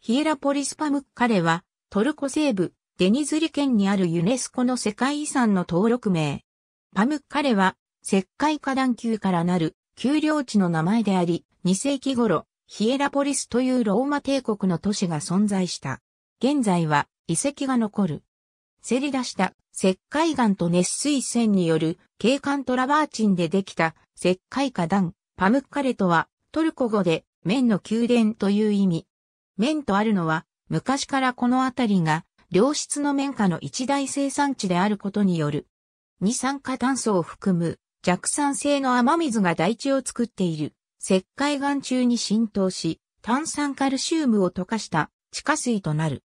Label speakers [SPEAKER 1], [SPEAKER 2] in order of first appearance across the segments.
[SPEAKER 1] ヒエラポリスパムッカレは、トルコ西部、デニズリ県にあるユネスコの世界遺産の登録名。パムッカレは、石灰火団級からなる、丘陵地の名前であり、2世紀頃、ヒエラポリスというローマ帝国の都市が存在した。現在は、遺跡が残る。せり出した石灰岩と熱水泉による景観トラバーチンでできた石灰火団、パムッカレとはトルコ語で面の宮殿という意味。綿とあるのは、昔からこの辺りが、良質の綿花の一大生産地であることによる。二酸化炭素を含む弱酸性の雨水が大地を作っている。石灰岩中に浸透し、炭酸カルシウムを溶かした地下水となる。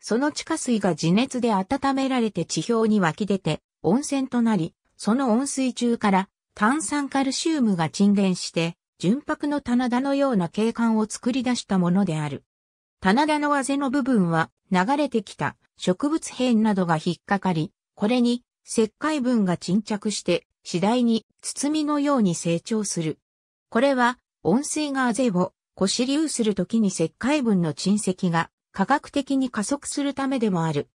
[SPEAKER 1] その地下水が地熱で温められて地表に湧き出て温泉となり、その温水中から炭酸カルシウムが沈殿して、純白の棚田のような景観を作り出したものである。棚田のあぜの部分は流れてきた植物片などが引っかかり、これに石灰分が沈着して次第に包みのように成長する。これは温水があぜをこし流するときに石灰分の沈積が科学的に加速するためでもある。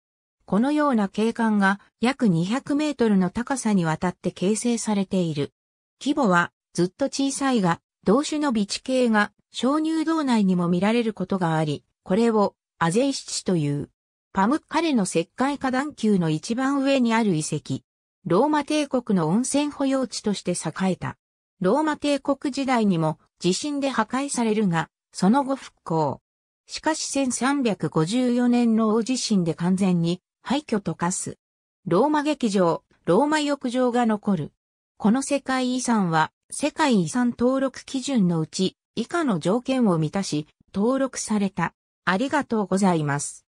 [SPEAKER 1] このような景観が約200メートルの高さにわたって形成されている。規模はずっと小さいが、同種の微地形が小乳道内にも見られることがあり、これをアゼイシチという。パムッカレの石灰火山丘の一番上にある遺跡。ローマ帝国の温泉保養地として栄えた。ローマ帝国時代にも地震で破壊されるが、その後復興。しかし1354年の大地震で完全に廃墟と化す。ローマ劇場、ローマ浴場が残る。この世界遺産は世界遺産登録基準のうち以下の条件を満たし登録された。ありがとうございます。